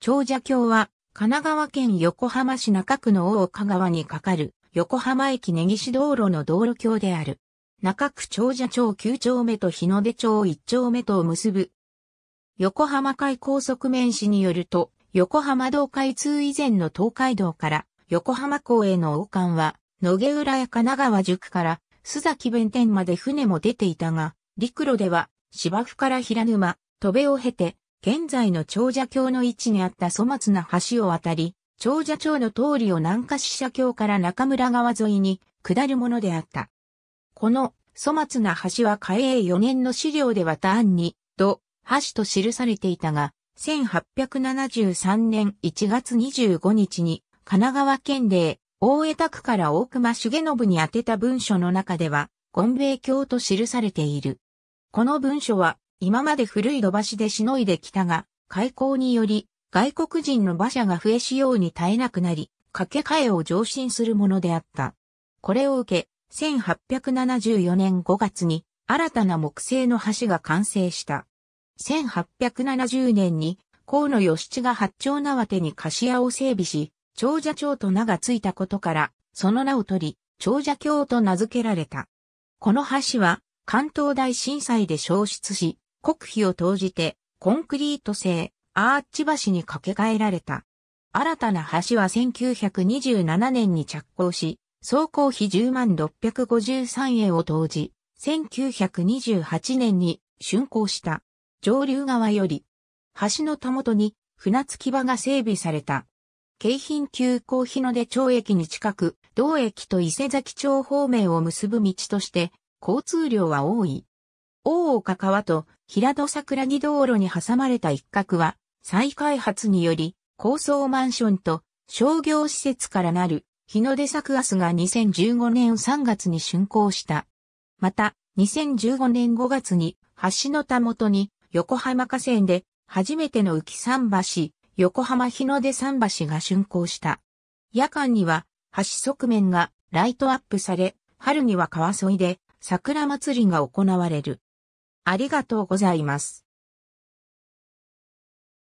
長者橋は、神奈川県横浜市中区の大岡川に架かる、横浜駅根岸道路の道路橋である。中区長者町9丁目と日の出町1丁目とを結ぶ。横浜海高速面市によると、横浜道開通以前の東海道から、横浜港への往還は、野毛浦や神奈川塾から、須崎弁天まで船も出ていたが、陸路では、芝生から平沼、戸部を経て、現在の長者橋の位置にあった粗末な橋を渡り、長者町の通りを南下支社橋から中村川沿いに下るものであった。この粗末な橋は嘉永4年の資料では単に、と、橋と記されていたが、1873年1月25日に、神奈川県令、大江田区から大熊重信に宛てた文書の中では、権米教と記されている。この文書は、今まで古い土橋でしのいできたが、開港により、外国人の馬車が増えしように耐えなくなり、掛け替えを上申するものであった。これを受け、1874年5月に新たな木製の橋が完成した。1870年に河野義地が八丁縄手に菓子屋を整備し、長者町と名がついたことから、その名を取り、長者橋と名付けられた。この橋は関東大震災で消失し、国費を投じて、コンクリート製、アーチ橋に架け替えられた。新たな橋は1927年に着工し、総工費10万653円を投じ、1928年に竣工した。上流側より、橋のたもとに船着き場が整備された。京浜急行日の出町駅に近く、同駅と伊勢崎町方面を結ぶ道として、交通量は多い。大岡川と平戸桜木道路に挟まれた一角は、再開発により、高層マンションと商業施設からなる日の出桜明が2015年3月に竣工した。また、2015年5月に橋のたもとに横浜河川で初めての浮き桟橋、横浜日の出桟橋が竣工した。夜間には橋側面がライトアップされ、春には川沿いで桜祭りが行われる。ありがとうございます。